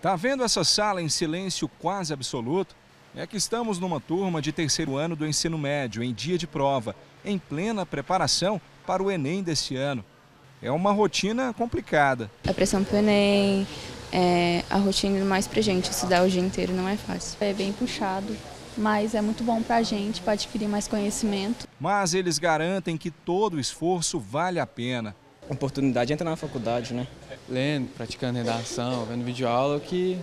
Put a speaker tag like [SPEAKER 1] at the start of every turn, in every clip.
[SPEAKER 1] Tá vendo essa sala em silêncio quase absoluto? É que estamos numa turma de terceiro ano do ensino médio, em dia de prova, em plena preparação para o Enem desse ano. É uma rotina complicada.
[SPEAKER 2] A pressão para o Enem, é, a rotina é mais para gente, estudar o dia inteiro não é fácil. É bem puxado, mas é muito bom para a gente, para adquirir mais conhecimento.
[SPEAKER 1] Mas eles garantem que todo esforço vale a pena. A oportunidade entrar na faculdade, né? lendo, praticando redação, vendo videoaula, que,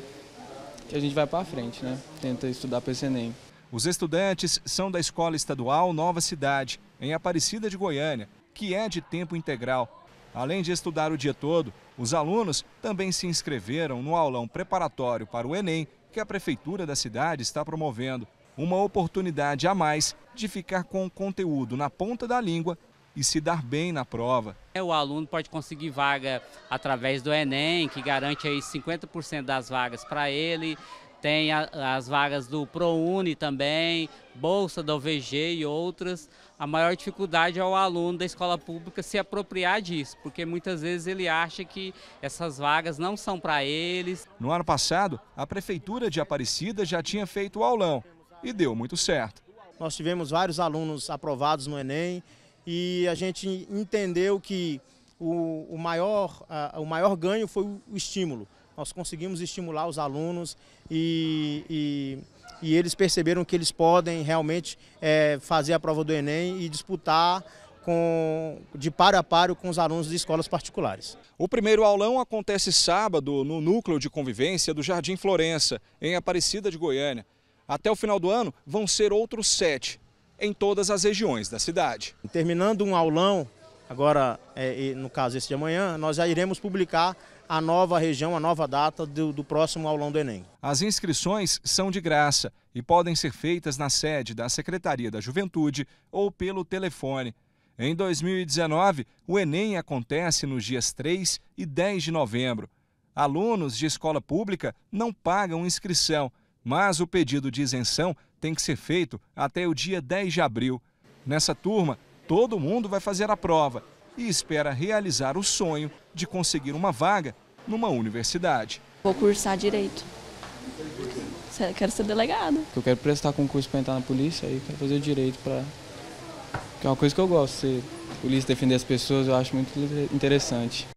[SPEAKER 1] que a gente vai para frente, né? Tenta estudar para esse Enem. Os estudantes são da Escola Estadual Nova Cidade, em Aparecida de Goiânia, que é de tempo integral. Além de estudar o dia todo, os alunos também se inscreveram no aulão preparatório para o Enem, que a prefeitura da cidade está promovendo. Uma oportunidade a mais de ficar com o conteúdo na ponta da língua e se dar bem na
[SPEAKER 3] prova. É, o aluno pode conseguir vaga através do Enem, que garante aí 50% das vagas para ele, tem as vagas do ProUni também, bolsa da OVG e outras. A maior dificuldade é o aluno da escola pública se apropriar disso, porque muitas vezes ele acha que essas vagas não são para eles.
[SPEAKER 1] No ano passado, a prefeitura de Aparecida já tinha feito o aulão e deu muito certo.
[SPEAKER 2] Nós tivemos vários alunos aprovados no Enem, e a gente entendeu que o, o maior, o maior ganho foi o, estímulo. Nós conseguimos estimular os alunos e, e, e eles perceberam que eles podem realmente é, fazer a prova do Enem e disputar com, de paro a paro com os alunos de escolas particulares.
[SPEAKER 1] O primeiro aulão acontece sábado no Núcleo de Convivência do Jardim Florença, em Aparecida de Goiânia. Até o final do ano vão ser
[SPEAKER 2] outros sete em todas as regiões da cidade. Terminando um aulão, agora é, no caso esse de amanhã, nós já iremos publicar a nova região, a nova data do, do, próximo aulão do Enem.
[SPEAKER 1] As inscrições são de graça e podem ser feitas na sede da Secretaria da Juventude ou pelo telefone. Em 2019, o Enem acontece nos dias 3 e 10 de novembro. Alunos de escola pública não pagam inscrição mas o pedido de isenção tem que ser feito até o dia 10 de abril. Nessa turma, todo mundo vai fazer a prova e espera realizar o sonho de conseguir uma vaga numa universidade. Vou cursar direito. Quero ser delegado. Eu quero prestar concurso para entrar na polícia e quero fazer o direito para. Que é uma coisa que eu gosto, ser polícia, defender as pessoas, eu acho muito interessante.